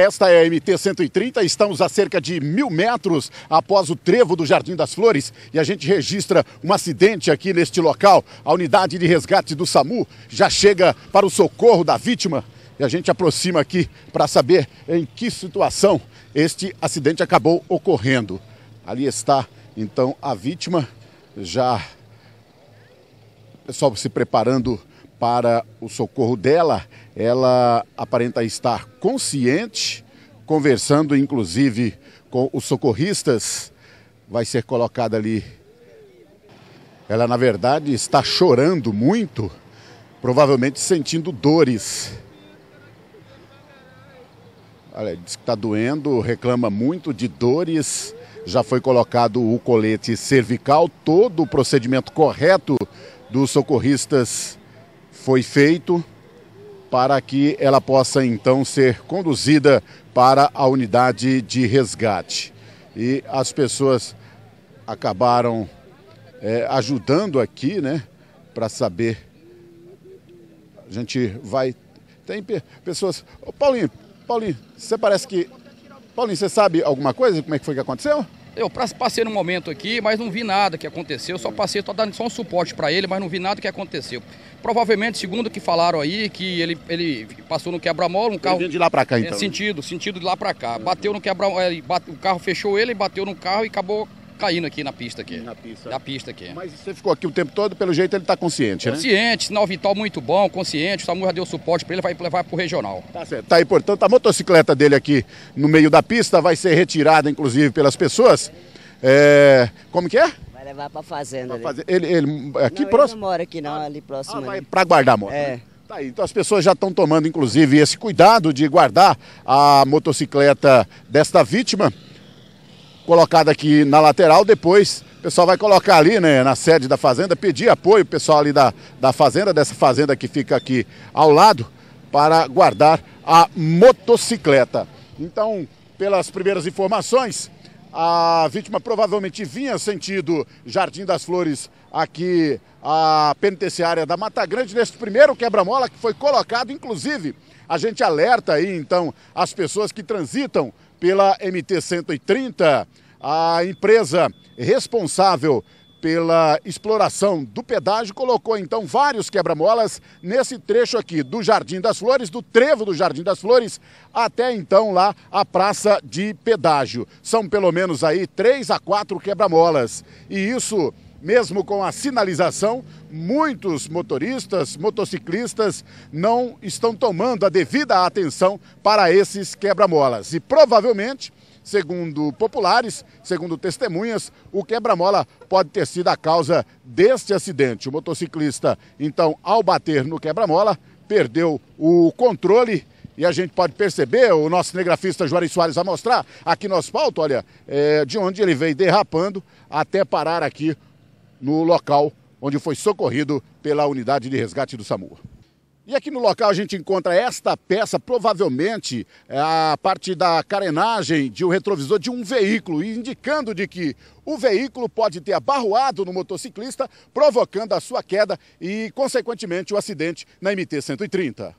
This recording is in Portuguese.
Esta é a MT 130, estamos a cerca de mil metros após o trevo do Jardim das Flores e a gente registra um acidente aqui neste local. A unidade de resgate do SAMU já chega para o socorro da vítima e a gente aproxima aqui para saber em que situação este acidente acabou ocorrendo. Ali está então a vítima já o pessoal se preparando para o socorro dela. Ela aparenta estar consciente, conversando inclusive com os socorristas. Vai ser colocada ali. Ela, na verdade, está chorando muito, provavelmente sentindo dores. Olha, diz que está doendo, reclama muito de dores. Já foi colocado o colete cervical, todo o procedimento correto dos socorristas foi feito para que ela possa então ser conduzida para a unidade de resgate. E as pessoas acabaram é, ajudando aqui, né, para saber. A gente vai. Tem pessoas. Ô, Paulinho, Paulinho, você parece que. Paulinho, você sabe alguma coisa? Como é que foi que aconteceu? Eu passei no momento aqui, mas não vi nada que aconteceu. Só passei, estou dando só um suporte para ele, mas não vi nada que aconteceu. Provavelmente, segundo o que falaram aí, que ele, ele passou no quebra-mola, um carro. Ele de lá para cá, é, então. É, sentido, sentido de lá para cá. Bateu no quebra-mola, o carro fechou ele, bateu no carro e acabou caindo aqui na pista aqui. Na pista. Na pista aqui. Mas você ficou aqui o tempo todo, pelo jeito ele está consciente, consciente, né? Consciente, sinal vital muito bom, consciente, o Samu já deu suporte para ele, vai levar para o regional. Tá certo. Tá aí, portanto, a motocicleta dele aqui no meio da pista vai ser retirada, inclusive, pelas pessoas. É... Como que é? Vai levar para fazenda. Pra né? fazer... ele, ele, é aqui não, próximo? Ele não mora aqui não, ah, ali próximo. Ah, vai né? para guardar a moto. Né? É. Tá aí, então as pessoas já estão tomando, inclusive, esse cuidado de guardar a motocicleta desta vítima colocada aqui na lateral, depois o pessoal vai colocar ali, né, na sede da fazenda, pedir apoio, pessoal ali da, da fazenda, dessa fazenda que fica aqui ao lado, para guardar a motocicleta. Então, pelas primeiras informações, a vítima provavelmente vinha sentido Jardim das Flores aqui a penitenciária da Mata Grande neste primeiro quebra-mola que foi colocado, inclusive, a gente alerta aí então as pessoas que transitam pela MT 130, a empresa responsável pela exploração do pedágio, colocou então vários quebra-molas nesse trecho aqui do Jardim das Flores, do trevo do Jardim das Flores, até então lá a praça de pedágio. São pelo menos aí três a quatro quebra-molas. E isso mesmo com a sinalização, muitos motoristas, motociclistas não estão tomando a devida atenção para esses quebra-molas. E provavelmente, segundo populares, segundo testemunhas, o quebra-mola pode ter sido a causa deste acidente. O motociclista, então, ao bater no quebra-mola, perdeu o controle e a gente pode perceber, o nosso cinegrafista Juarez Soares vai mostrar aqui no asfalto, olha, é, de onde ele veio derrapando até parar aqui no local onde foi socorrido pela unidade de resgate do SAMU. E aqui no local a gente encontra esta peça, provavelmente é, a parte da carenagem de um retrovisor de um veículo, indicando de que o veículo pode ter abarroado no motociclista, provocando a sua queda e, consequentemente, o acidente na MT-130.